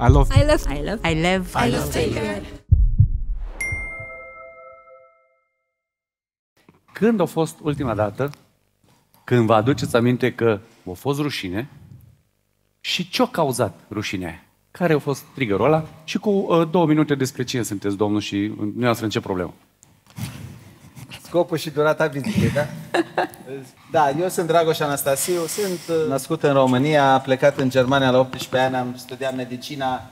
I love. I love. I love. I love. I love Taylor. Când a fost ultima dată când vă aduceți aminte că a fost rușine și ce-a cauzat rușinea aia? Care a fost triggerul ăla? Și cu uh, două minute despre cine sunteți, domnul, și nu uh, dumneavoastră în ce problemă? Scopul și durata vizitei, da? Da, eu sunt Dragoș Anastasiu, sunt uh, născut în România, a plecat în Germania la 18 ani, am studiat medicina,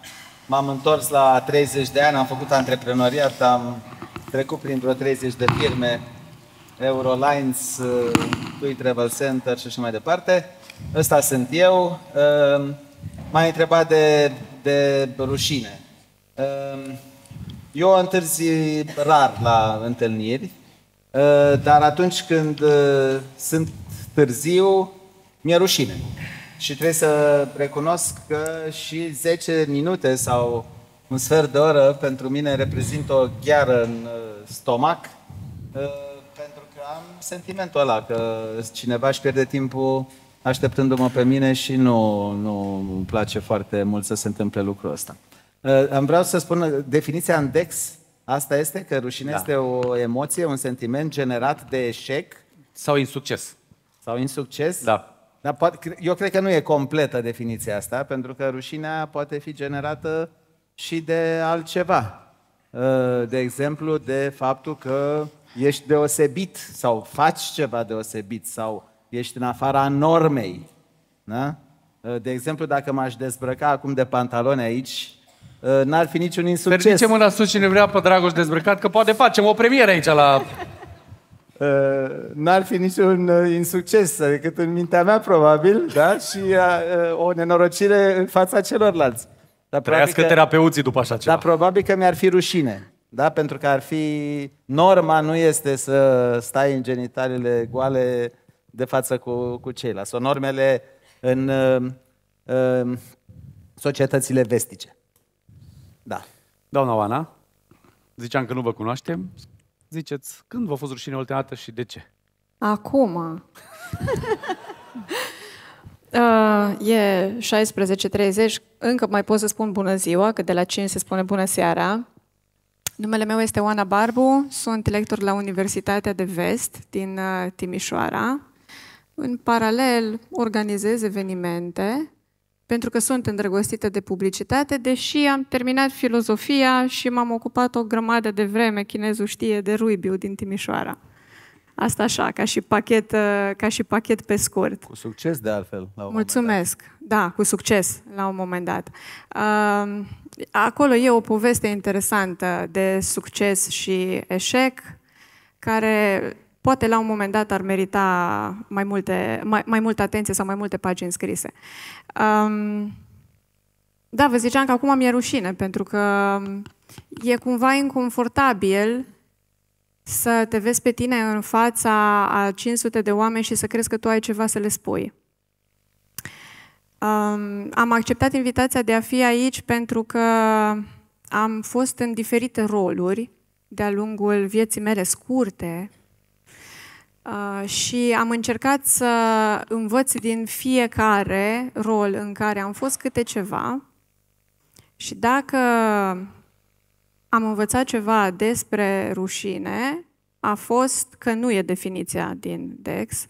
m-am întors la 30 de ani, am făcut antreprenoriat, am trecut prin vreo 30 de firme, Eurolines, uh, Tui Travel Center și așa mai departe. Ăsta sunt eu. Um, m-ai întrebat de, de rușine. Um, eu întârzi rar la întâlniri, Eh, dar atunci când eh, sunt târziu, mi-e rușine. Și trebuie să recunosc că și 10 minute sau un sfert de oră pentru mine reprezintă o gheară în eh, stomac, pentru că am sentimentul ăla că cineva își pierde timpul așteptându-mă pe mine și nu, nu îmi place foarte mult să se întâmple lucrul ăsta. Am vreau să spun, definiția în DEX Asta este că rușine da. este o emoție, un sentiment generat de eșec. Sau insucces. Sau insucces? Da. da poate, eu cred că nu e completă definiția asta, pentru că rușinea poate fi generată și de altceva. Ă, de exemplu, de faptul că ești deosebit sau faci ceva deosebit sau ești în afara normei. Da? De exemplu, dacă m-aș dezbrăca acum de pantaloni aici, Uh, n-ar fi niciun insucces. Ferdice mâna sus cine vrea pe Dragoș dezbrăcat, că poate facem o premieră aici la... Uh, n-ar fi niciun uh, insucces, decât în mintea mea probabil, da? Și o nenorocire în fața celorlalți. Dar Trăiască că, terapeuții după așa ceva. Dar probabil că mi-ar fi rușine. Da? Pentru că ar fi... Norma nu este să stai în genitalele goale de față cu, cu ceilalți. Sunt normele în în, în societățile vestice. Doamna Oana, ziceam că nu vă cunoaștem. Ziceți, când v-a fost rușine ultima dată și de ce? Acum. uh, e 16.30, încă mai pot să spun bună ziua, că de la 5 se spune bună seara. Numele meu este Oana Barbu, sunt lector la Universitatea de Vest din uh, Timișoara. În paralel organizez evenimente pentru că sunt îndrăgostită de publicitate, deși am terminat filozofia și m-am ocupat o grămadă de vreme, chinezul știe, de Ruibiu din Timișoara. Asta așa, ca și pachet, uh, ca și pachet pe scurt. Cu succes, de altfel. La un Mulțumesc. Da, cu succes, la un moment dat. Um, acolo e o poveste interesantă de succes și eșec, care poate la un moment dat ar merita mai, multe, mai, mai multă atenție sau mai multe pagini scrise. Um, da, vă ziceam că acum mi-e rușine, pentru că um, e cumva inconfortabil să te vezi pe tine în fața a 500 de oameni și să crezi că tu ai ceva să le spui. Um, am acceptat invitația de a fi aici pentru că am fost în diferite roluri de-a lungul vieții mele scurte, Ah, și am încercat să învăț din fiecare rol în care am fost câte ceva. Și dacă am învățat ceva despre rușine, a fost că nu e definiția din DEX,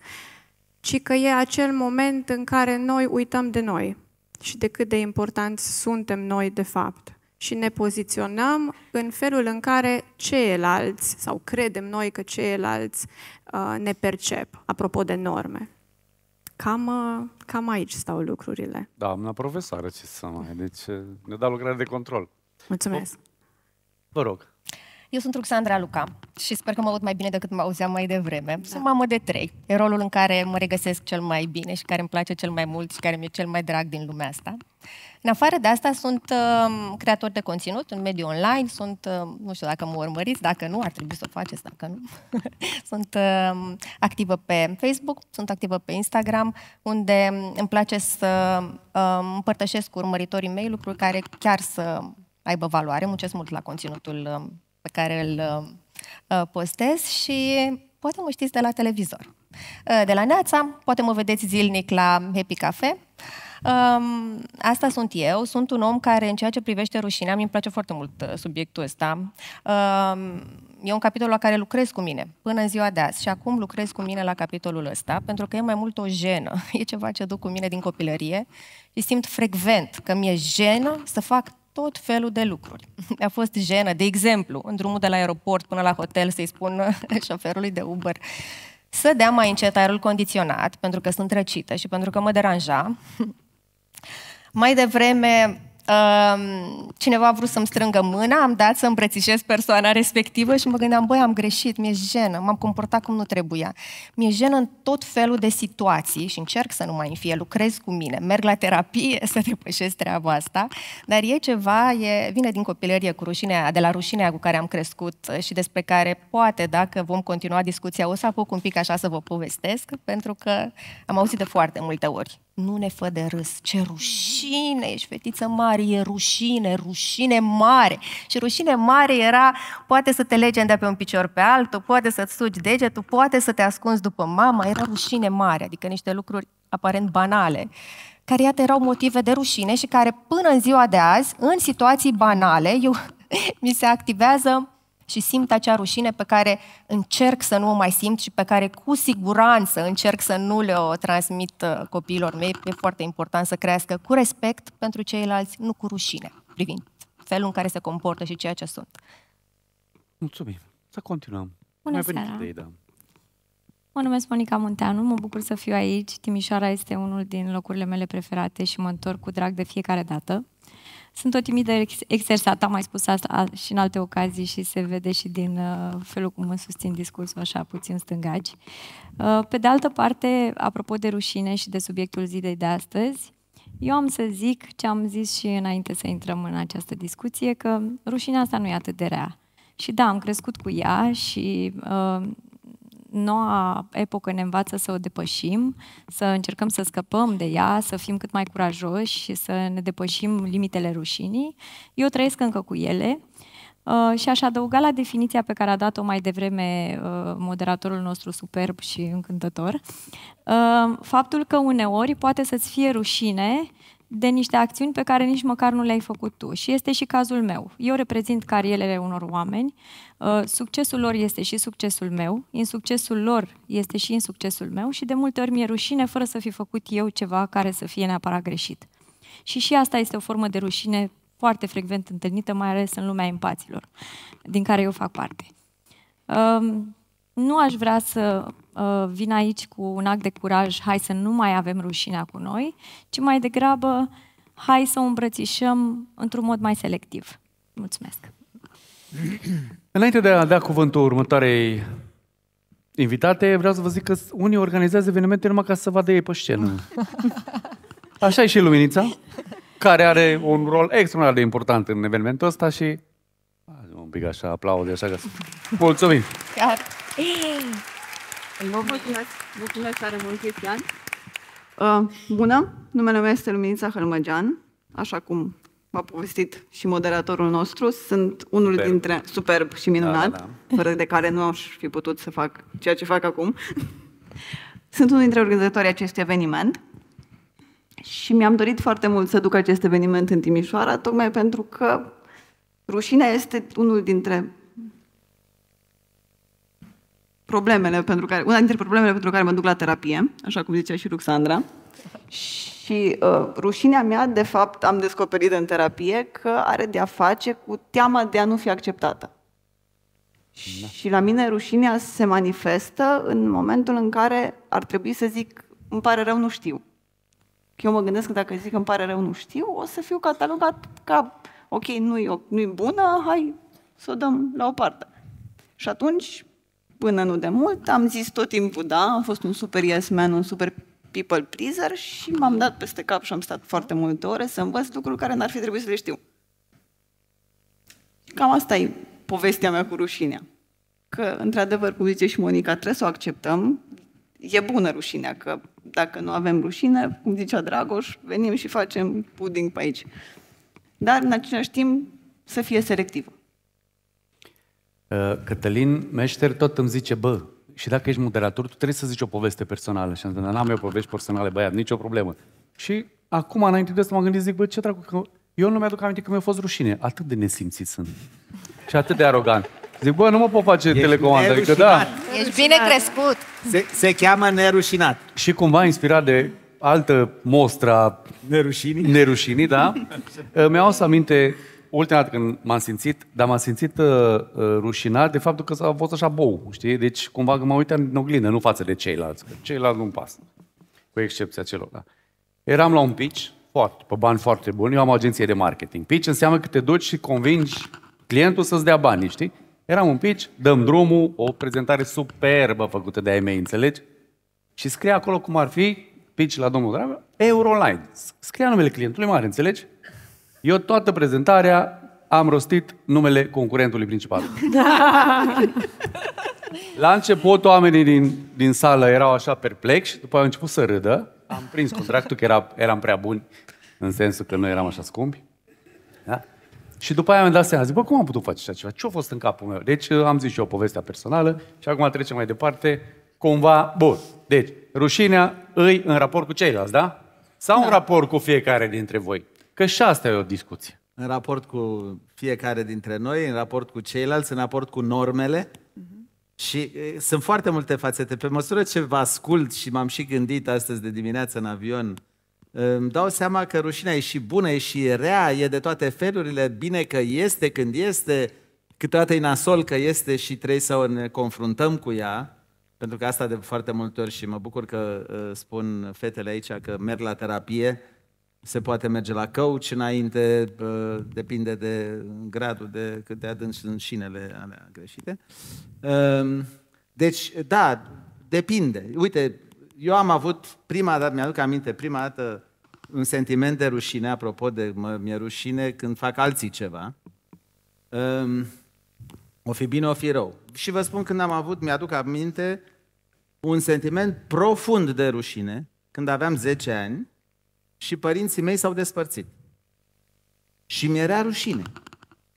ci că e acel moment în care noi uităm de noi și de cât de important suntem noi de fapt și ne poziționăm în felul în care ceilalți, sau credem noi că ceilalți, uh, ne percep, apropo de norme. Cam, uh, cam aici stau lucrurile. Da, am profesoară, ce să mai... Deci uh, ne da lucrare de control. Mulțumesc. Vă rog. Eu sunt Ruxandra Luca și sper că mă aud mai bine decât mă auzeam mai devreme. Da. Sunt mamă de trei. E rolul în care mă regăsesc cel mai bine și care îmi place cel mai mult și care mi-e cel mai drag din lumea asta. În afară de asta, sunt uh, um, creator de conținut în mediul online, sunt, uh, nu știu dacă mă urmăriți, dacă nu, ar trebui să o faceți, dacă nu. sunt uh, activă pe Facebook, sunt activă pe Instagram, unde îmi place să uh, împărtășesc cu urmăritorii mei lucruri care chiar să aibă valoare, muncesc mult la conținutul uh, pe care îl uh, postez și poate mă știți de la televizor. Uh, de la Neața, poate mă vedeți zilnic la Happy Cafe. Uh, Um, asta sunt eu. Sunt un om care, în ceea ce privește rușinea, mi-mi place foarte mult uh, subiectul ăsta. Um, e un capitol la care lucrez cu mine până în ziua de azi și acum lucrez cu mine la capitolul ăsta pentru că e mai mult o jenă. E ceva ce duc cu mine din copilărie și simt frecvent că mi-e jenă să fac tot felul de lucruri. A fost jenă, de exemplu, în drumul de la aeroport până la hotel să-i spun șoferului de Uber să dea mai încet aerul condiționat, pentru că sunt răcită și pentru că mă deranja. Mai devreme, um, cineva a vrut să-mi strângă mâna, am dat să îmbrățișez persoana respectivă și mă gândeam, băi, am greșit, mi-e jenă, m-am comportat cum nu trebuia. Mi-e jenă în tot felul de situații și încerc să nu mai fie, lucrez cu mine, merg la terapie să depășesc treaba asta, dar e ceva, e, vine din copilărie cu rușinea, de la rușinea cu care am crescut uh, și despre care poate, dacă vom continua discuția, o să apuc un pic așa să vă povestesc, pentru că am auzit de foarte multe ori nu ne fă de râs, ce rușine, ești fetiță mare, e rușine, rușine mare. Și rușine mare era, poate să te lege de pe un picior pe altul, poate să-ți sugi degetul, poate să te ascunzi după mama, era rușine mare, adică niște lucruri aparent banale, care iată erau motive de rușine și care până în ziua de azi, în situații banale, eu, mi se activează și simt acea rușine pe care încerc să nu o mai simt și pe care cu siguranță încerc să nu le o transmit uh, copiilor mei. E foarte important să crească cu respect pentru ceilalți, nu cu rușine, privind felul în care se comportă și ceea ce sunt. Mulțumim. Să continuăm. Bună mai seara. Idei, da. Mă numesc Monica Munteanu, mă bucur să fiu aici. Timișoara este unul din locurile mele preferate și mă întorc cu drag de fiecare dată. Uh, sunt o timidă exersată, am mai spus asta și în alte ocazii și se vede și din uh, felul cum mă susțin discursul așa puțin stângaci. Uh, pe de altă parte, apropo de rușine și de subiectul zilei de astăzi, eu am să zic ce am zis și înainte să intrăm în această discuție, că rușinea asta nu e atât de rea. Și da, am crescut cu ea și uh, noua epocă ne învață să o depășim, să încercăm să scăpăm de ea, să fim cât mai curajoși și să ne depășim limitele rușinii. Eu trăiesc încă cu ele uh, și aș adăuga la definiția pe care a dat-o mai devreme uh, moderatorul nostru superb și încântător, uh, faptul că uneori poate să-ți fie rușine de niște acțiuni pe care nici măcar nu le-ai făcut tu. Și este și cazul meu. Eu reprezint carierele unor oameni, uh, succesul lor este și succesul meu, în succesul lor este și în succesul meu și de multe ori mi-e rușine fără să fi făcut eu ceva care să fie neapărat greșit. Și și asta este o formă de rușine foarte frecvent întâlnită, mai ales în lumea empaților, din care eu fac parte. Um, nu aș vrea să uh, vin aici cu un act de curaj, hai să nu mai avem rușinea cu noi, ci mai degrabă hai să o îmbrățișăm într-un mod mai selectiv. Mulțumesc! Înainte de a da cuvântul următoarei invitate, vreau să vă zic că unii organizează evenimente numai ca să vadă ei pe scenă. Așa e și Luminița, care are un rol extraordinar de important în evenimentul ăsta și un pic așa aplaude așa că mulțumim! Chiar mulțumesc, mulțumesc tare mult, Cristian. Uh, bună, numele meu este Luminița Hălmăgean, așa cum m a povestit și moderatorul nostru. Sunt unul superb. dintre superb și da, minunat, da, da, da. fără de care nu aș fi putut să fac ceea ce fac acum. Sunt unul dintre organizatorii acestui eveniment și mi-am dorit foarte mult să duc acest eveniment în Timișoara, tocmai pentru că rușinea este unul dintre problemele pentru care, una dintre problemele pentru care mă duc la terapie, așa cum zicea și Ruxandra. Și uh, rușinea mea, de fapt, am descoperit în terapie că are de-a face cu teama de a nu fi acceptată. Da. Și la mine rușinea se manifestă în momentul în care ar trebui să zic îmi pare rău, nu știu. Că eu mă gândesc că dacă zic îmi pare rău, nu știu, o să fiu catalogat ca ok, nu-i, nu-i bună, hai să o dăm la o parte. Și atunci până nu de mult, am zis tot timpul da, am fost un super yes man, un super people pleaser și m-am dat peste cap și am stat foarte multe ore să învăț lucruri care n-ar fi trebuit să le știu. Cam asta e povestea mea cu rușinea. Că, într-adevăr, cum zice și Monica, trebuie să o acceptăm. E bună rușinea, că dacă nu avem rușine, cum zicea Dragoș, venim și facem puding pe aici. Dar, în același timp, să fie selectivă. Uh, Cătălin Meșter tot îmi zice, bă, și dacă ești moderator, tu trebuie să zici o poveste personală. Și am zis, n-am eu povești personale, băiat, nicio problemă. Și acum, înainte de asta, m-am gândit, zic, bă, ce dracu, că eu nu mi-aduc aminte că mi-a fost rușine. Atât de nesimțit sunt. Și atât de arogant. Zic, bă, nu mă pot face telecomandă, adică da. Ești bine crescut. Se, se cheamă nerușinat. Și cumva inspirat de altă mostra... Nerușinii. Nerușinii, da. Mi-au să aminte ultima dată când m-am simțit, dar m-am simțit uh, uh rușinat de faptul că s a fost așa bou, știi? Deci cumva că mă uitam în oglindă, nu față de ceilalți, că ceilalți nu-mi pasă, cu excepția celor. Da. Eram la un pitch, foarte, pe bani foarte buni, eu am o agenție de marketing. Pitch înseamnă că te duci și convingi clientul să-ți dea bani, știi? Eram un pitch, dăm drumul, o prezentare superbă făcută de ai mei, înțelegi? Și scrie acolo cum ar fi, pitch la domnul Dragă, Euroline. Scria numele clientului mare, înțelegi? Eu toată prezentarea am rostit numele concurentului principal. Da. La început oamenii din, din sală erau așa perplexi, după au început să râdă. Am prins contractul că era, eram prea buni, în sensul că noi eram așa scumpi. Da? Și după aia am dat seama, zic, bă, cum am putut face așa ceva? Ce a fost în capul meu? Deci uh, am zis și eu povestea personală și acum trecem mai departe. Cumva, bun, deci, rușinea îi în raport cu ceilalți, da? Sau da. în raport cu fiecare dintre voi? Că și asta e o discuție. În raport cu fiecare dintre noi, în raport cu ceilalți, în raport cu normele. Mhm. Și e, sunt foarte multe fațete. Pe măsură ce vă ascult și m-am și gândit astăzi de dimineață în avion, îmi dau seama că rușinea e și bună, e și rea, e de toate felurile, bine că este când este, câteodată e nasol că este și trebuie să ne confruntăm cu ea, pentru că asta de foarte multe ori și mă bucur că uh, spun fetele aici că merg la terapie, se poate merge la coach înainte, depinde de gradul de cât de adânci sunt șinele alea greșite. Ehm, deci, da, depinde. Uite, eu am avut prima dată, mi-aduc aminte, prima dată un sentiment de rușine, apropo de mă, mi-e rușine când fac alții ceva. Ehm, o fi bine, o fi rău. Și vă spun când am avut, mi-aduc aminte, un sentiment profund de rușine, când aveam 10 ani, și părinții mei s-au despărțit. Și mi-era rușine.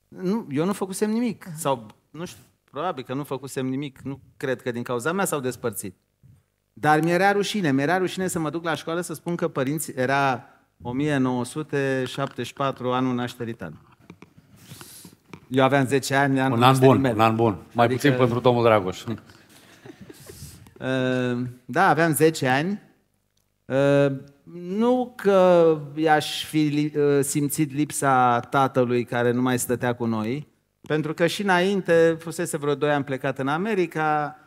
Nu, eu nu făcusem nimic. Sau, nu știu, probabil că nu făcusem nimic. Nu cred că din cauza mea s-au despărțit. Dar mi-era rușine. Mi-era rușine să mă duc la școală să spun că părinții... Era 1974, anul nașterii tale. Eu aveam 10 ani, anul un an bun, mele. un an bun. Mai adică... puțin pentru domnul Dragoș. Eh, da, aveam 10 ani. Eh, nu că i-aș fi ă, simțit lipsa tatălui care nu mai stătea cu noi, pentru că și înainte fusese vreo doi ani plecat în America,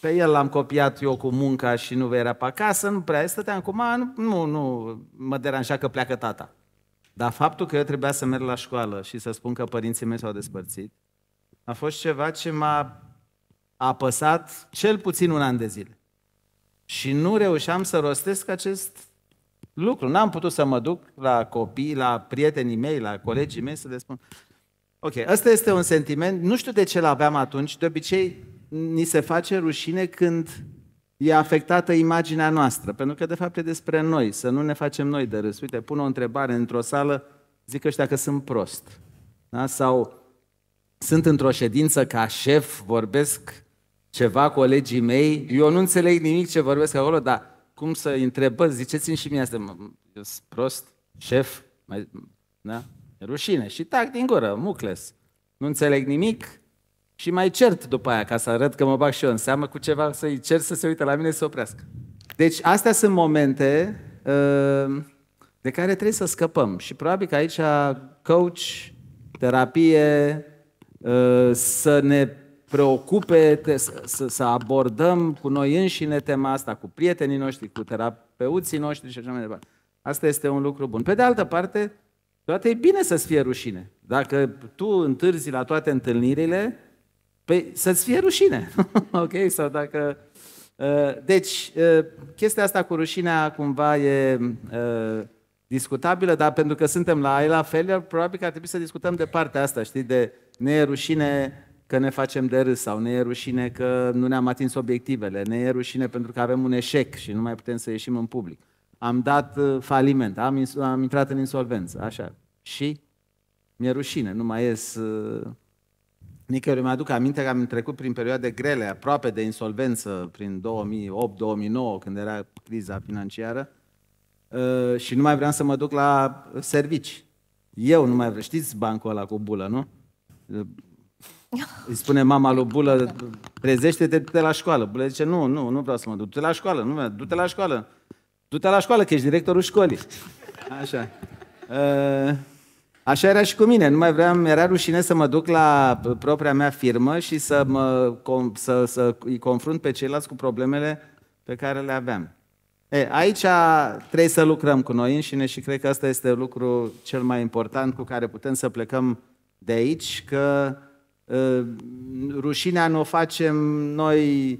pe el l-am copiat eu cu munca și nu era pe acasă, nu prea stăteam cu mama, nu, nu mă deranja că pleacă tata. Dar faptul că eu trebuia să merg la școală și să spun că părinții mei s-au despărțit, a fost ceva ce m-a apăsat cel puțin un an de zile și nu reușeam să rostesc acest lucru. N-am putut să mă duc la copii, la prietenii mei, la colegii mei să le spun. Ok, ăsta este un sentiment, nu știu de ce l-aveam atunci, de obicei ni se face rușine când e afectată imaginea noastră, pentru că de fapt e despre noi, să nu ne facem noi de râs. Uite, pun o întrebare într-o sală, zic ăștia că sunt prost. Da? Sau sunt într-o ședință ca șef, vorbesc ceva colegii mei, eu nu înțeleg nimic ce vorbesc acolo, dar cum să întrebă, ziceți-mi și mie asta, eu sunt prost, șef, mai, da? rușine și tac din gură, mucles. Nu înțeleg nimic și mai cert după aia ca să arăt că mă bag și eu în seamă cu ceva, să-i cer să se uite la mine să oprească. Deci astea sunt momente uh, de care trebuie să scăpăm și probabil că aici coach, terapie, uh, să ne preocupe te, să, să abordăm cu noi înșine tema asta, cu prietenii noștri, cu terapeuții noștri și așa mai departe. Asta este un lucru bun. Pe de altă parte, toate e bine să-ți fie rușine. Dacă tu întârzi la toate întâlnirile, pe, păi să-ți fie rușine. ok? Sau dacă... Uh, deci, uh, chestia asta cu rușinea cumva e uh, discutabilă, dar pentru că suntem la Ayla Failure, probabil că ar trebui să discutăm de partea asta, știi, de ne rușine că ne facem de râs sau ne e rușine că nu ne-am atins obiectivele, ne e rușine pentru că avem un eșec și nu mai putem să ieșim în public. Am dat uh, faliment, am, am intrat în insolvență, așa. Și mi-e rușine, nu mai ies uh, nicăieri. Îmi aduc aminte că am trecut prin perioade grele, aproape de insolvență, prin 2008-2009, când era criza financiară, uh, și nu mai vreau să mă duc la servici. Eu nu mai vreau. Știți bancul ăla cu bulă, nu? Uh, îi spune mama lui Bulă, trezește-te, du-te la școală. Bulă zice, nu, nu, nu vreau să mă duc, du-te la școală, nu, du-te la școală. Du-te la școală, că ești directorul școlii. Așa. Ă, așa era și cu mine, nu mai vreau, era rușine să mă duc la propria mea firmă și să, mă, să, să îi confrunt pe ceilalți cu problemele pe care le aveam. E, aici trebuie să lucrăm cu noi înșine și cred că asta este lucru cel mai important cu care putem să plecăm de aici, că Ă, rușinea nu o facem noi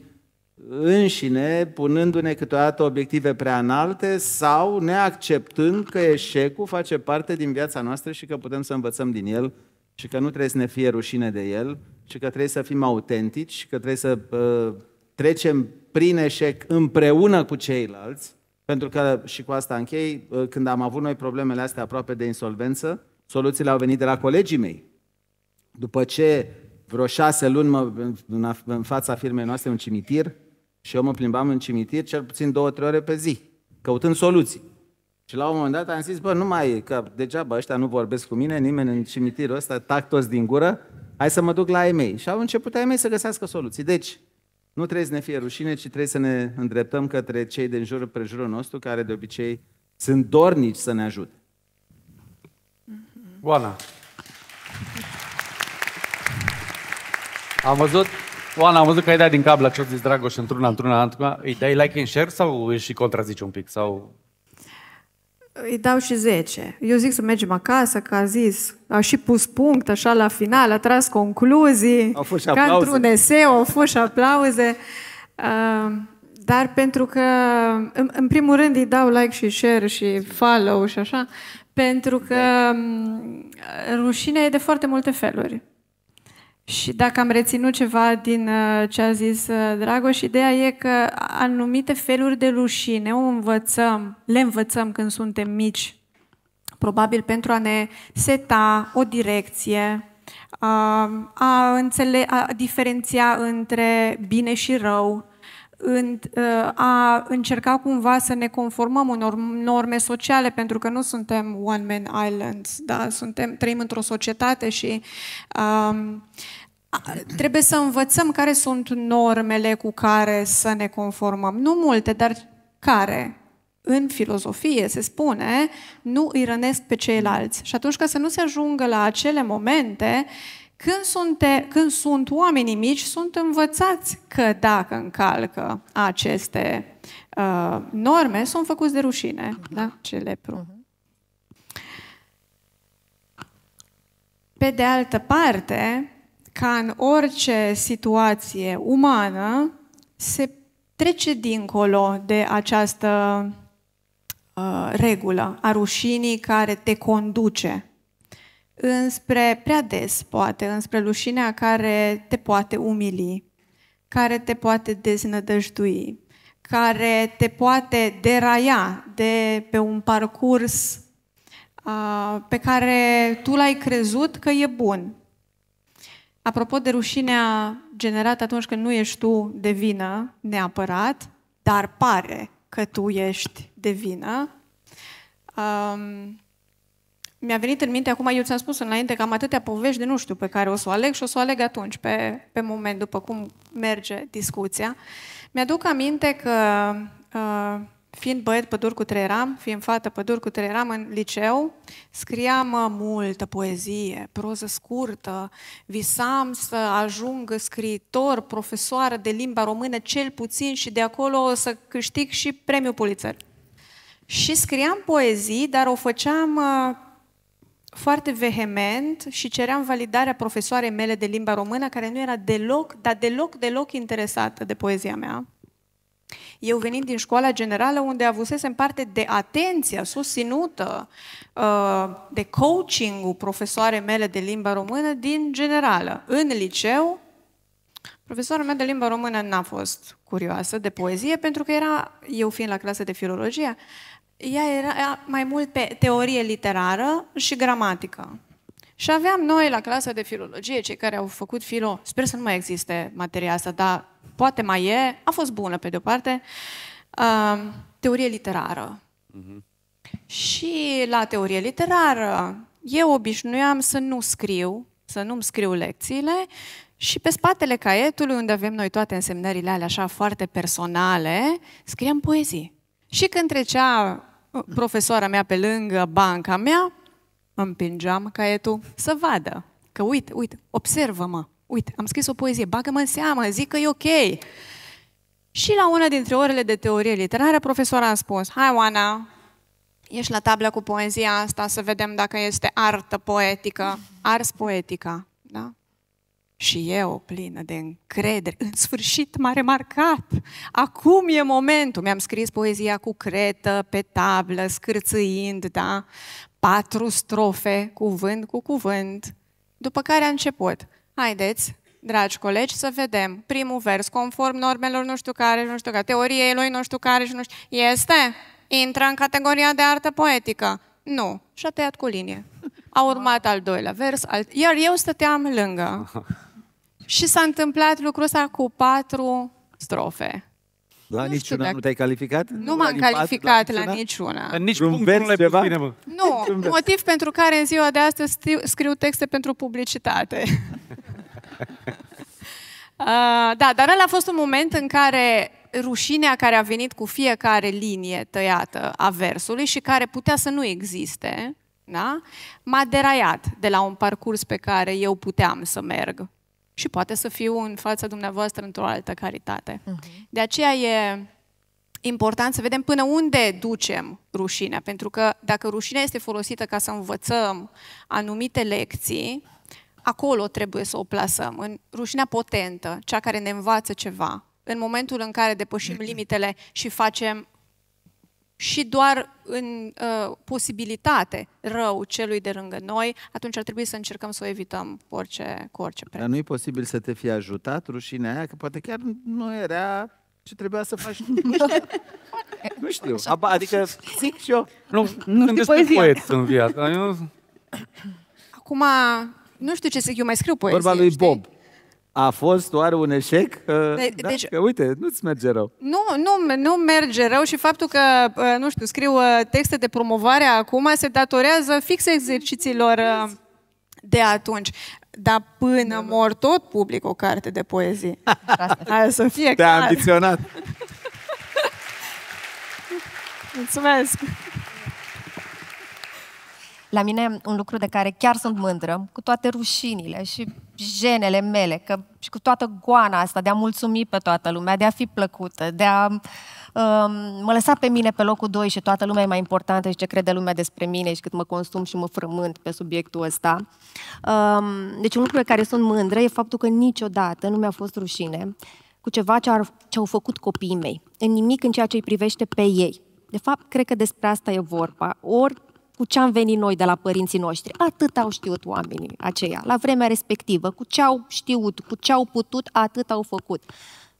înșine, punându-ne câteodată obiective prea înalte sau neacceptând că eșecul face parte din viața noastră și că putem să învățăm din el și că nu trebuie să ne fie rușine de el, și că trebuie să fim autentici, și că trebuie să uh, trecem prin eșec împreună cu ceilalți, pentru că, și cu asta închei, uh, când am avut noi problemele astea aproape de insolvență, soluțiile au venit de la colegii mei, după ce vreo șase luni mă, în, în fața firmei noastre un cimitir și eu mă plimbam în cimitir cel puțin două, trei ore pe zi, căutând soluții. Și la un moment dat am zis, bă, nu mai, că degeaba ăștia nu vorbesc cu mine, nimeni în cimitirul ăsta, tac toți din gură, hai să mă duc la ei Și au început ai mei să găsească soluții. Deci, nu trebuie să ne fie rușine, ci trebuie să ne îndreptăm către cei din jur, prejurul nostru, care de obicei sunt dornici să ne ajute. Oana. Am văzut, Oana, am văzut că ai dat din cap la ce zis Dragoș într-una, într-una, într-una. Îi dai like and share sau îi și contrazici un pic? Sau... Îi dau și 10. Eu zic să mergem acasă, că a zis, a și pus punct așa la final, a tras concluzii. Au fost și aplauze. Ca într-un eseu, au fost și aplauze. Uh, dar pentru că, în, în primul rând, îi dau like și share și follow și așa, pentru că rușinea e de foarte multe feluri. Și dacă am reținut ceva din uh, ce a zis uh, Dragoș, ideea e că anumite feluri de rușine o învățăm, le învățăm când suntem mici, probabil pentru a ne seta o direcție, a, uh, a, înțele- a diferenția între bine și rău, în ă, a încerca cumva să ne conformăm unor norme sociale, pentru că nu suntem one man islands, da? suntem, trăim într-o societate și um, trebuie să învățăm care sunt normele cu care să ne conformăm. Nu multe, dar care? În filozofie se spune, nu îi rănesc pe ceilalți. Și atunci ca să nu se ajungă la acele momente când sunt, când sunt oamenii mici, sunt învățați că dacă încalcă aceste uh, norme, sunt făcuți de rușine. Da? da. Celebru. Mhm. Pe de altă parte, ca în orice situație umană, se trece dincolo de această uh, regulă a rușinii care te conduce înspre prea des, poate, înspre lușinea care te poate umili, care te poate deznădăjdui, care te poate deraia de pe un parcurs uh, pe care tu l-ai crezut că e bun. Apropo de rușinea generată atunci când nu ești tu de vină neapărat, dar pare că tu ești de vină, mi-a venit în minte, acum eu ți-am spus înainte că am atâtea povești de nu știu pe care o să o aleg și o să o aleg atunci, pe, pe moment, după cum merge discuția. Mi-aduc aminte că uh, fiind băiat pădur cu trei ram, fiind fată pădur cu trei ram în liceu, scriam multă poezie, proză scurtă, visam să ajung scriitor, profesoară de limba română cel puțin și de acolo o să câștig și premiul Pulitzer. Și scriam poezii, dar o făceam uh, foarte vehement și ceream validarea profesoarei mele de limba română, care nu era deloc, dar deloc, deloc interesată de poezia mea. Eu venind din școala generală, unde avusesem parte de atenția susținută uh, de coaching-ul profesoarei mele de limba română din generală. În liceu, profesoara mea de limba română n-a fost curioasă de poezie, pentru că era, eu fiind la clasă de filologie, ea era mai mult pe teorie literară și gramatică. Și aveam noi la clasa de filologie, cei care au făcut filo, sper să nu mai existe materia asta, dar poate mai e, a fost bună pe de-o parte, uh, teorie literară. Uh-huh. Și la teorie literară eu obișnuiam să nu scriu, să nu-mi scriu lecțiile și pe spatele caietului, unde avem noi toate însemnările alea așa foarte personale, scriam poezii. Și când trecea uh, profesoara mea pe lângă banca mea, împingeam caietul să vadă. Că uite, uite, observă-mă, uite, am scris o poezie, bagă-mă în seamă, zic că e ok. Și la una dintre orele de teorie literară, profesoara a spus, hai Oana, ești la tablă cu poezia asta să vedem dacă este artă poetică, ars poetica, da? și eu plină de încredere. În sfârșit m-a remarcat. Acum e momentul. Mi-am scris poezia cu cretă, pe tablă, scârțâind, da? Patru strofe, cuvânt cu cuvânt. După care a început. Haideți, dragi colegi, să vedem. Primul vers, conform normelor nu știu care, nu știu care, teoriei lui nu știu care și nu știu... Este? Intră în categoria de artă poetică. Nu. Și a tăiat cu linie. A urmat al doilea vers, al... iar eu stăteam lângă. Și s-a întâmplat lucrul ăsta cu patru strofe. La nu niciuna dacă... nu te-ai calificat? Nu m-am calificat la, la niciuna. În nici punct nu le ceva? Bine, mă. Nu, motiv pentru care în ziua de astăzi scriu, scriu texte pentru publicitate. uh, da, dar ăla a fost un moment în care rușinea care a venit cu fiecare linie tăiată a versului și care putea să nu existe, da? m-a deraiat de la un parcurs pe care eu puteam să merg și poate să fiu în fața dumneavoastră într-o altă caritate. Uh-huh. De aceea e important să vedem până unde ducem rușinea, pentru că dacă rușinea este folosită ca să învățăm anumite lecții, acolo trebuie să o plasăm, în rușinea potentă, cea care ne învață ceva. În momentul în care depășim exact. limitele și facem și doar în uh, posibilitate rău celui de lângă noi, atunci ar trebui să încercăm să o evităm cu orice, cu orice preț. Dar nu e posibil să te fie ajutat rușinea aia, că poate chiar nu era ce trebuia să faci. nu știu, Aba, adică zic și eu. Nu, nu sunt poezia poet în viață. Eu... Acum, nu știu ce să eu mai scriu poezie. Vorba lui știi? Bob. A fost oare un eșec? De, da? deci, că, uite, nu-ți merge rău. Nu, nu, nu merge rău și faptul că, uh, nu știu, scriu uh, texte de promovare acum se datorează fix exercițiilor uh, de atunci. Dar până da, da. mor tot public o carte de poezie. Aia să fie Te-a ambiționat. Mulțumesc! La mine un lucru de care chiar sunt mândră, cu toate rușinile și genele mele că, și cu toată goana asta de a mulțumi pe toată lumea, de a fi plăcută, de a um, mă lăsa pe mine pe locul 2 și toată lumea e mai importantă și ce crede lumea despre mine și cât mă consum și mă frământ pe subiectul ăsta. Um, deci un lucru pe care sunt mândră e faptul că niciodată nu mi-a fost rușine cu ceva ce, ar, ce au făcut copiii mei, în nimic în ceea ce îi privește pe ei. De fapt, cred că despre asta e vorba. Ori cu ce am venit noi de la părinții noștri. Atât au știut oamenii aceia, la vremea respectivă, cu ce au știut, cu ce au putut, atât au făcut.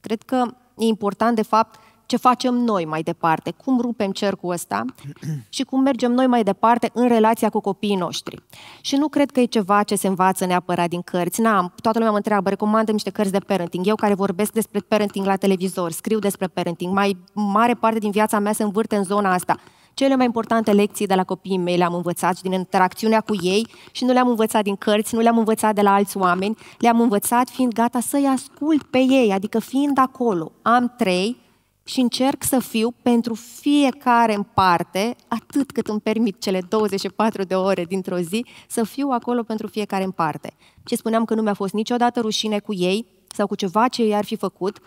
Cred că e important, de fapt, ce facem noi mai departe, cum rupem cercul ăsta și cum mergem noi mai departe în relația cu copiii noștri. Și nu cred că e ceva ce se învață neapărat din cărți. Na, am toată lumea mă întreabă, recomandă niște cărți de parenting. Eu care vorbesc despre parenting la televizor, scriu despre parenting, mai mare parte din viața mea se învârte în zona asta. Cele mai importante lecții de la copiii mei le-am învățat din interacțiunea cu ei și nu le-am învățat din cărți, nu le-am învățat de la alți oameni, le-am învățat fiind gata să-i ascult pe ei, adică fiind acolo. Am trei și încerc să fiu pentru fiecare în parte, atât cât îmi permit cele 24 de ore dintr-o zi, să fiu acolo pentru fiecare în parte. Ce spuneam că nu mi-a fost niciodată rușine cu ei sau cu ceva ce i-ar fi făcut,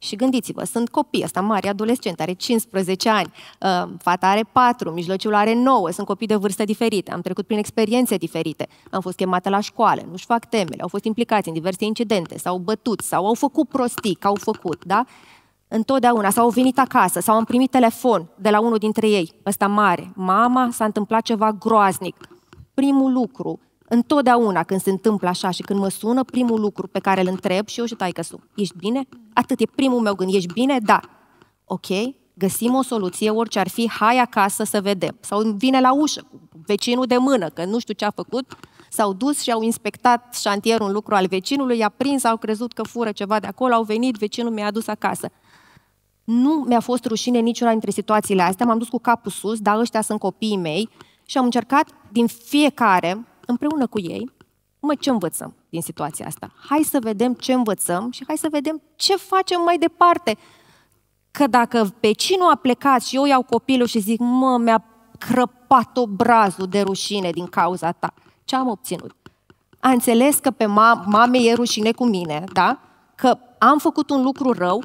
și gândiți-vă, sunt copii, ăsta mare, adolescent, are 15 ani, ă, fata are 4, mijlociul are 9, sunt copii de vârstă diferite, am trecut prin experiențe diferite, am fost chemată la școală, nu-și fac temele, au fost implicați în diverse incidente, s-au bătut, sau au făcut prostii, că au făcut, da? Întotdeauna, s au venit acasă, sau am primit telefon de la unul dintre ei, ăsta mare, mama, s-a întâmplat ceva groaznic. Primul lucru Întotdeauna când se întâmplă așa și când mă sună, primul lucru pe care îl întreb și eu și taică sunt, ești bine? Atât e primul meu gând, ești bine? Da. Ok, găsim o soluție, orice ar fi, hai acasă să vedem. Sau vine la ușă cu vecinul de mână, că nu știu ce a făcut, s-au dus și au inspectat șantierul un lucru al vecinului, i-a prins, au crezut că fură ceva de acolo, au venit, vecinul mi-a adus acasă. Nu mi-a fost rușine niciuna dintre situațiile astea, m-am dus cu capul sus, dar ăștia sunt copiii mei și am încercat din fiecare împreună cu ei, mă, ce învățăm din situația asta? Hai să vedem ce învățăm și hai să vedem ce facem mai departe. Că dacă cine a plecat și eu iau copilul și zic, mă, mi-a crăpat obrazul de rușine din cauza ta, ce am obținut? A înțeles că pe mame e rușine cu mine, da? Că am făcut un lucru rău,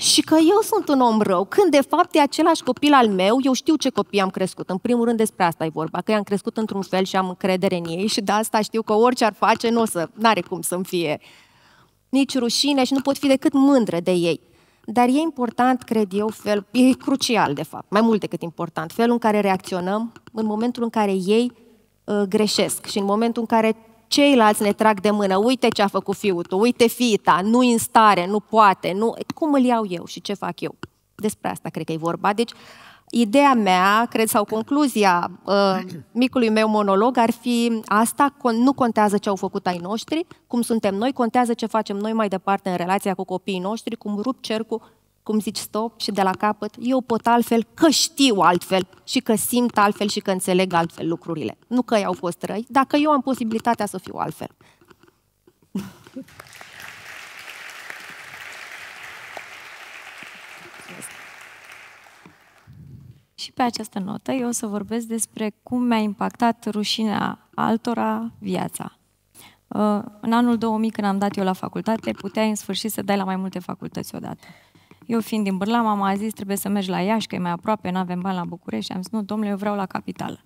și că eu sunt un om rău, când de fapt e același copil al meu, eu știu ce copii am crescut. În primul rând despre asta e vorba, că i-am crescut într-un fel și am încredere în ei și de asta știu că orice ar face nu o să, n-are cum să-mi fie nici rușine și nu pot fi decât mândră de ei. Dar e important, cred eu, fel, e crucial de fapt, mai mult decât important, felul în care reacționăm în momentul în care ei uh, greșesc și în momentul în care ceilalți ne trag de mână, uite ce a făcut fiul tău, uite fiita, nu în stare, nu poate, nu, cum îl iau eu și ce fac eu? Despre asta cred că e vorba. Deci, ideea mea, cred, sau concluzia uh, micului meu monolog ar fi asta, nu contează ce au făcut ai noștri, cum suntem noi, contează ce facem noi mai departe în relația cu copiii noștri, cum rup cercul cum zici stop și de la capăt, eu pot altfel, că știu altfel și că simt altfel și că înțeleg altfel lucrurile. Nu că i-au fost răi, dacă eu am posibilitatea să fiu altfel. Și pe această notă eu o să vorbesc despre cum mi-a impactat rușinea altora viața. Uh, în anul 2000, când am dat eu la facultate, puteai în sfârșit să dai la mai multe facultăți odată. Eu fiind din Bârla, mama a zis, trebuie să mergi la Iași, că e mai aproape, nu avem bani la București. Am zis, nu, domnule, eu vreau la capitală.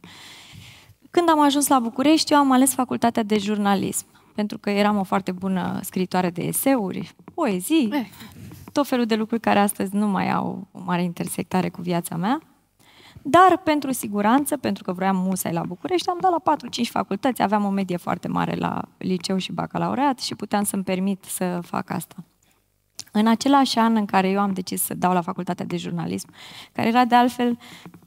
Când am ajuns la București, eu am ales facultatea de jurnalism, pentru că eram o foarte bună scritoare de eseuri, poezii, eh. tot felul de lucruri care astăzi nu mai au o mare intersectare cu viața mea. Dar pentru siguranță, pentru că vroiam musai la București, am dat la 4-5 facultăți, aveam o medie foarte mare la liceu și bacalaureat și puteam să-mi permit să fac asta. În același an în care eu am decis să dau la facultatea de jurnalism, care era de altfel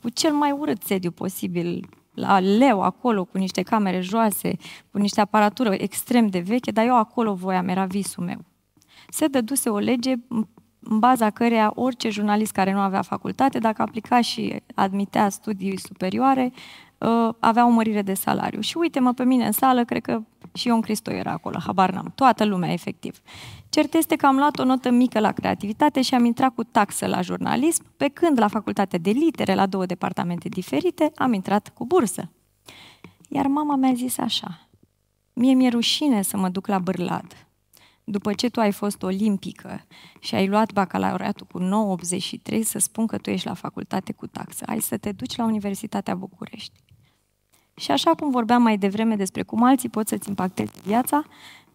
cu cel mai urât sediu posibil, la leu acolo, cu niște camere joase, cu niște aparatură extrem de veche, dar eu acolo voiam, era visul meu. Se dăduse o lege în baza căreia orice jurnalist care nu avea facultate, dacă aplica și admitea studii superioare, uh, avea o mărire de salariu. Și uite-mă pe mine în sală, cred că și Ion Cristo era acolo, habar n-am, toată lumea efectiv. Cert este că am luat o notă mică la creativitate și am intrat cu taxă la jurnalism, pe când la facultate de litere, la două departamente diferite, am intrat cu bursă. Iar mama mi-a zis așa, mie mi-e rușine să mă duc la bârlad, după ce tu ai fost olimpică și ai luat bacalaureatul cu 9,83, să spun că tu ești la facultate cu taxă. Ai să te duci la Universitatea București. Și așa cum vorbeam mai devreme despre cum alții pot să-ți impacteze viața,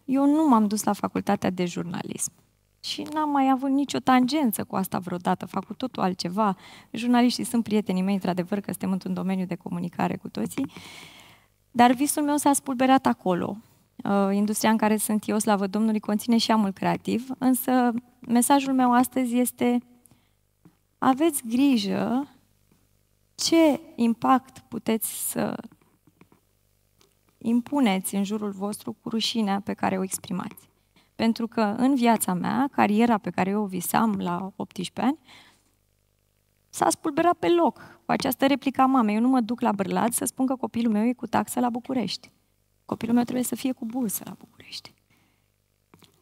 eu nu m-am dus la facultatea de jurnalism. Și n-am mai avut nicio tangență cu asta vreodată, fac cu totul altceva. Jurnaliștii sunt prietenii mei, într-adevăr că suntem într-un domeniu de comunicare cu toții, dar visul meu s-a spulberat acolo Uh, industria în care sunt eu, slavă Domnului, conține și amul creativ, însă mesajul meu astăzi este aveți grijă ce impact puteți să impuneți în jurul vostru cu rușinea pe care o exprimați. Pentru că în viața mea, cariera pe care eu o visam la 18 ani, s-a spulberat pe loc cu această replică a mamei. Eu nu mă duc la bârlat să spun că copilul meu e cu taxă la București. Copilul meu trebuie să fie cu bursă la București.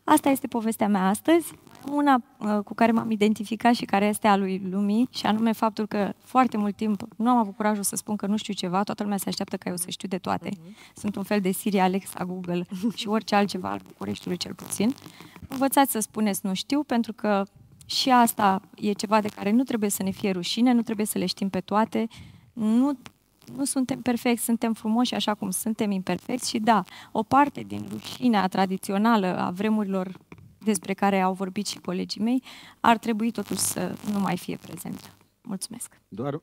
Asta este povestea mea astăzi. Una uh, cu care m-am identificat și care este a lui lumii, și anume faptul că foarte mult timp nu am avut curajul să spun că nu știu ceva, toată lumea se așteaptă ca eu să știu de toate. Mhm. Sunt un fel de Siri, Alexa, Google și orice altceva al Bucureștiului cel puțin. Învățați să spuneți nu știu, pentru că și asta e ceva de care nu trebuie să ne fie rușine, nu trebuie să le știm pe toate, nu nu suntem perfecți, suntem frumoși așa cum suntem imperfecți și da, o parte din rușinea tradițională a vremurilor despre care au vorbit și colegii mei, ar trebui totuși să nu mai fie prezentă. Mulțumesc. Doar...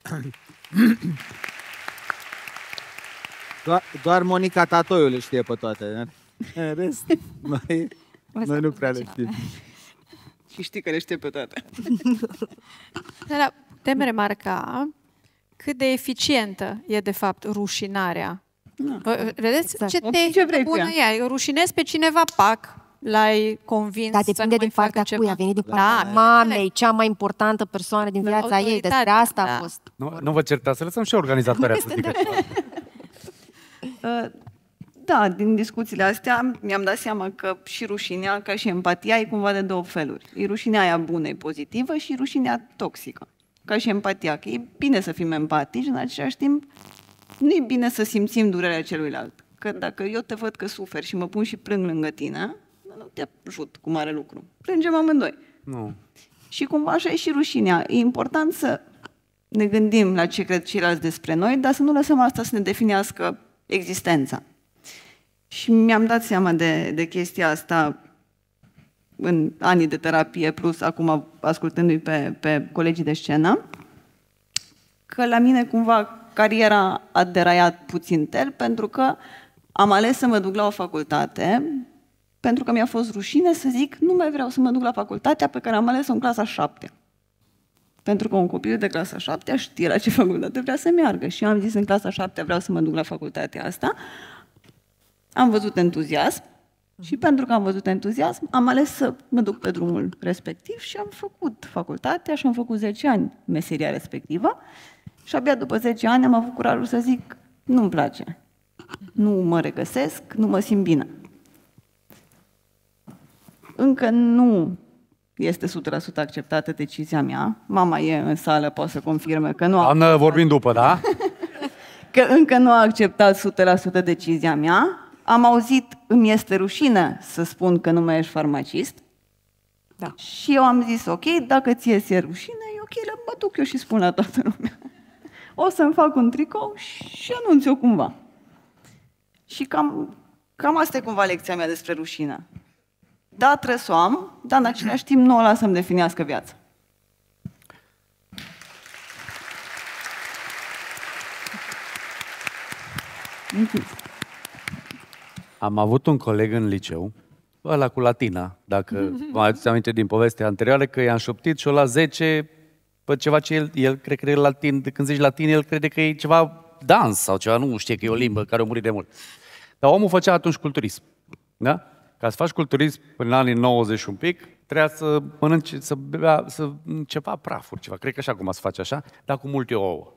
doar, doar Monica Tatoiul le știe pe toate. Da? În rest, noi, noi nu prea le știm. Și știi că le știe pe toate. Putem remarca cât de eficientă e de fapt rușinarea. Da. vedeți exact. ce tehnică ce bună e? Rușinezi pe cineva, pac, l-ai convins Dar depinde din partea ceva. cui a venit din partea da, da, da, mamei, cea mai importantă persoană din viața Autoritate, ei. Despre asta da. a fost. Nu, nu vă certați, să lăsăm și organizatoarea să zică uh, Da, din discuțiile astea mi-am dat seama că și rușinea, ca și empatia, e cumva de două feluri. E rușinea aia bună, e pozitivă și rușinea toxică ca și empatia, că e bine să fim empatici, în același timp nu e bine să simțim durerea celuilalt. Că dacă eu te văd că suferi și mă pun și plâng lângă tine, nu te ajut cu mare lucru. Plângem amândoi. Nu. Și cumva așa e și rușinea. E important să ne gândim la ce cred ceilalți despre noi, dar să nu lăsăm asta să ne definească existența. Și mi-am dat seama de, de chestia asta în anii de terapie, plus acum ascultându-i pe, pe colegii de scenă, că la mine cumva cariera a deraiat puțin tel, pentru că am ales să mă duc la o facultate, pentru că mi-a fost rușine să zic, nu mai vreau să mă duc la facultatea pe care am ales-o în clasa 7. Pentru că un copil de clasa 7 știe la ce facultate vrea să meargă. Și eu am zis în clasa 7 vreau să mă duc la facultatea asta. Am văzut entuziasm, și pentru că am văzut entuziasm, am ales să mă duc pe drumul respectiv și am făcut facultatea și am făcut 10 ani meseria respectivă. Și abia după 10 ani am avut curajul să zic, nu-mi place, nu mă regăsesc, nu mă simt bine. Încă nu este 100% acceptată decizia mea. Mama e în sală, poate să confirme că nu a... Doamnă, vorbim după, da? că încă nu a acceptat 100% decizia mea. Am auzit îmi este rușine să spun că nu mai ești farmacist. Da. Și eu am zis, ok, dacă ți este rușine, e ok, mă duc eu și spun la toată lumea. O să-mi fac un tricou și anunț eu cumva. Și cam, cam asta e cumva lecția mea despre rușine. Da, trebuie să o am, dar în același timp nu o las să-mi definească viața. Mulțumesc. Am avut un coleg în liceu, ăla cu latina, dacă vă aduceți aminte din povestea anterioară, că i-am șoptit și-o la 10 pe ceva ce el, el cred că e latin, de când zici latin, el crede că e ceva dans sau ceva, nu știe că e o limbă care a murit de mult. Dar omul făcea atunci culturism. Da? Ca să faci culturism până în anii 90 un pic, trebuia să mănânci, să bea, să, ceva prafuri, ceva. Cred că așa cum se face așa, dar cu multe ouă.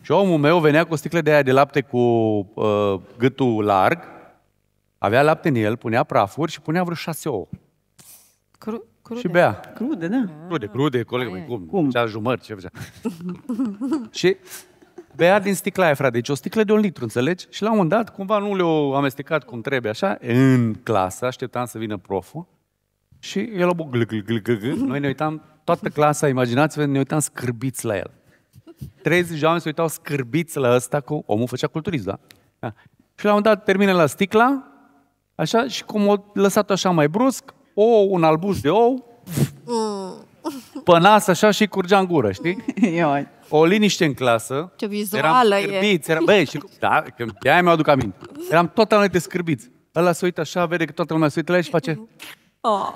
Și omul meu venea cu o sticlă de aia de lapte cu uh, gâtul larg, avea lapte în el, punea prafuri și punea vreo șase ouă. Cru- crude. Și bea. Crude, da. Ah. Crude, crude, colegă, mai, cum? Cum? Cea jumări, ce făcea. și bea din sticla aia, frate. Deci o sticlă de un litru, înțelegi? Și la un moment dat, cumva nu le-o amestecat cum trebuie, așa, în clasă, așteptam să vină proful. Și el a băut glâc, glâc, glâc, glâc. Noi ne uitam, toată clasa, imaginați-vă, ne uitam scârbiți la el. 30 de oameni se uitau scârbiți la ăsta cu... Omul făcea culturism, da? da. Și la un moment dat termină la sticla, Așa, și cum o lăsat așa mai brusc, o, un albus de ou, mm. pe nas așa și curgea în gură, știi? o liniște în clasă. Ce vizuală eram scârbiți, e. Eram, băi, și, da, de aia mi-aduc aminte. Eram toată lumea de scârbiți. Ăla se uită așa, vede că toată lumea se uită la și face... Oh.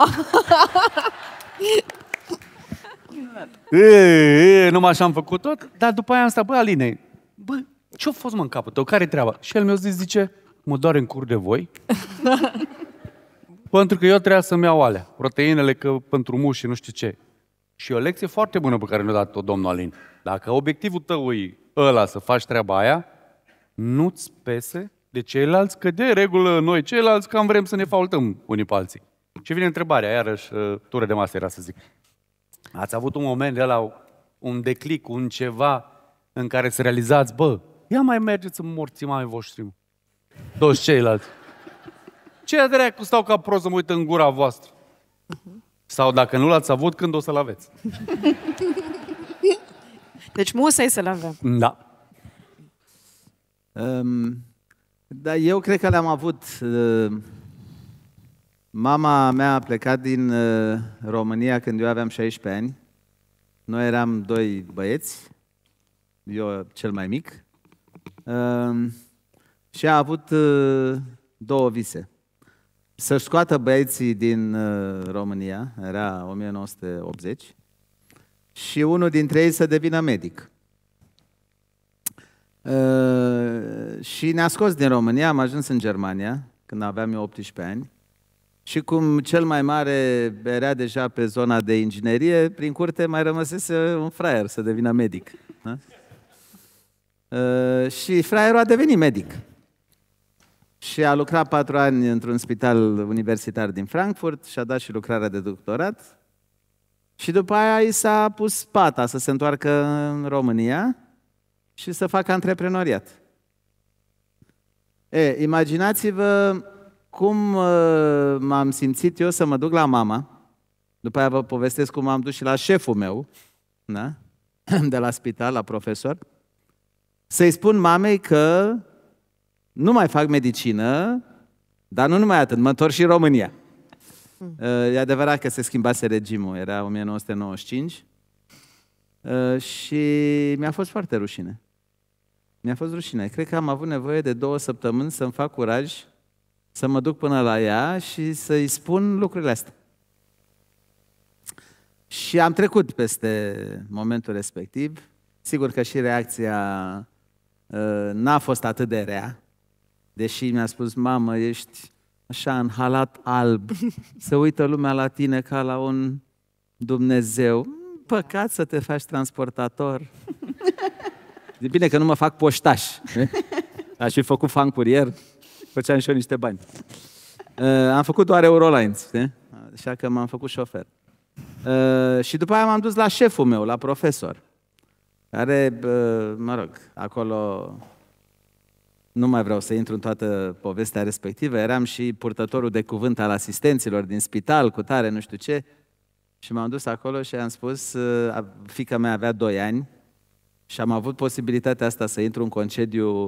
e, e, numai așa am făcut tot, dar după aia am stat, bă, Aline, bă, ce-a fost mă în capul tău? Care-i treaba? Și el mi-a zis, zice, mă doare în cur de voi. pentru că eu trebuia să-mi iau alea, proteinele că pentru mușchi, nu știu ce. Și e o lecție foarte bună pe care ne-a dat-o domnul Alin. Dacă obiectivul tău e ăla să faci treaba aia, nu-ți pese de ceilalți, că de regulă noi ceilalți cam vrem să ne faultăm unii pe alții. Și vine întrebarea, iarăși, uh, tură de masă era să zic. Ați avut un moment de la un declic, un ceva în care să realizați, bă, ia mai mergeți în morții mai voștri toți ceilalți. Ce cu stau ca prost să mă uit în gura voastră? Sau dacă nu l-ați avut, când o să-l aveți? Deci musai să-l avem. Da. Um, da, eu cred că le-am avut. Uh, mama mea a plecat din uh, România când eu aveam 16 ani. Noi eram doi băieți, eu cel mai mic. Uh, și a avut uh, două vise. Să-și scoată băieții din uh, România, era 1980, și unul dintre ei să devină medic. Uh, și ne-a scos din România, am ajuns în Germania, când aveam eu 18 ani, și cum cel mai mare era deja pe zona de inginerie, prin curte mai rămăsese un fraier să devină medic. Da? Uh, și fraierul a devenit medic și a lucrat patru ani într-un spital universitar din Frankfurt și a dat și lucrarea de doctorat. Și după aia i s-a pus pata să se întoarcă în România și să facă antreprenoriat. E, imaginați-vă cum uh, m-am simțit eu să mă duc la mama, după aia vă povestesc cum m-am dus și la șeful meu, da? de la spital, la profesor, să-i spun mamei că nu mai fac medicină, dar nu numai atât, mă întorc și în România. Hmm. Uh, e adevărat că se schimbase regimul, era 1995 uh, și mi-a fost foarte rușine. Mi-a fost rușine. Cred că am avut nevoie de două săptămâni să-mi fac curaj, să mă duc până la ea și să-i spun lucrurile astea. Și am trecut peste momentul respectiv. Sigur că și reacția uh, n-a fost atât de rea, Deși mi-a spus, mamă, ești așa în halat alb, să uită lumea la tine ca la un Dumnezeu. Păcat să te faci transportator. E bine că nu mă fac poștaș. Aș fi făcut fan curier, făceam și eu niște bani. Am făcut doar Eurolines, știi? așa că m-am făcut șofer. Și după aia m-am dus la șeful meu, la profesor, care, mă rog, acolo nu mai vreau să intru în toată povestea respectivă, eram și purtătorul de cuvânt al asistenților din spital, cu tare, nu știu ce, și m-am dus acolo și am spus, fica mea avea 2 ani și am avut posibilitatea asta să intru în concediu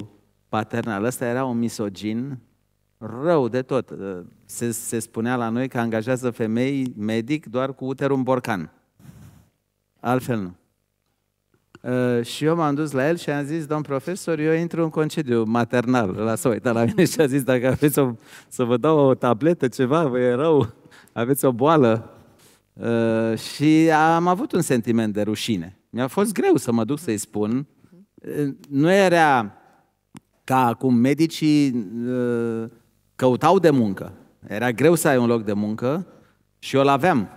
paternal. Ăsta era un misogin rău de tot. Ă, se, se spunea la noi că angajează femei medic doar cu uterul în borcan. Altfel nu. Uh, și eu m-am dus la el și am zis, domn profesor, eu intru în concediu maternal. La s-a uitat la mine și a zis, dacă aveți o, să vă dau o tabletă, ceva, vă e rău, aveți o boală. Uh, și am avut un sentiment de rușine. Mi-a fost greu să mă duc să-i spun. Uh, nu era ca acum medicii uh, căutau de muncă. Era greu să ai un loc de muncă și eu l-aveam.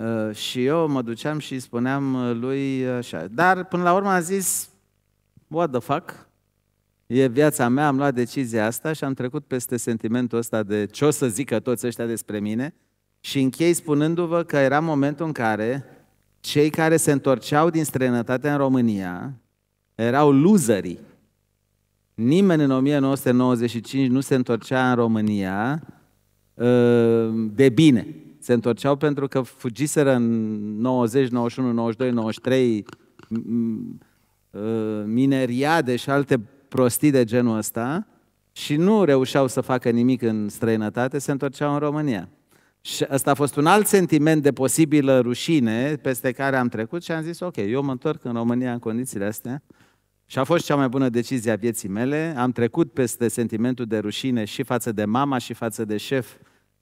Uh, și eu mă duceam și spuneam uh, lui uh, așa. Dar până la urmă a zis, what the fuck, e viața mea, am luat decizia asta și am trecut peste sentimentul ăsta de ce o să zică toți ăștia despre mine și închei spunându-vă că era momentul în care cei care se întorceau din străinătate în România erau luzării. Nimeni în 1995 nu se întorcea în România de bine se întorceau pentru că fugiseră în 90, 91, 92, 93 mineriade și alte prostii de genul ăsta și nu reușeau să facă nimic în străinătate, se întorceau în România. Și ăsta a fost un alt sentiment de posibilă rușine peste care am trecut și am zis, ok, eu mă întorc în România în condițiile astea și a fost cea mai bună decizie a vieții mele. Am trecut peste sentimentul de rușine și față de mama și față de șef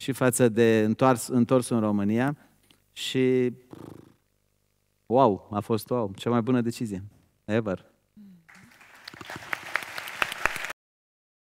și față de întors, întors în România și wow, a fost wow, cea mai bună decizie ever.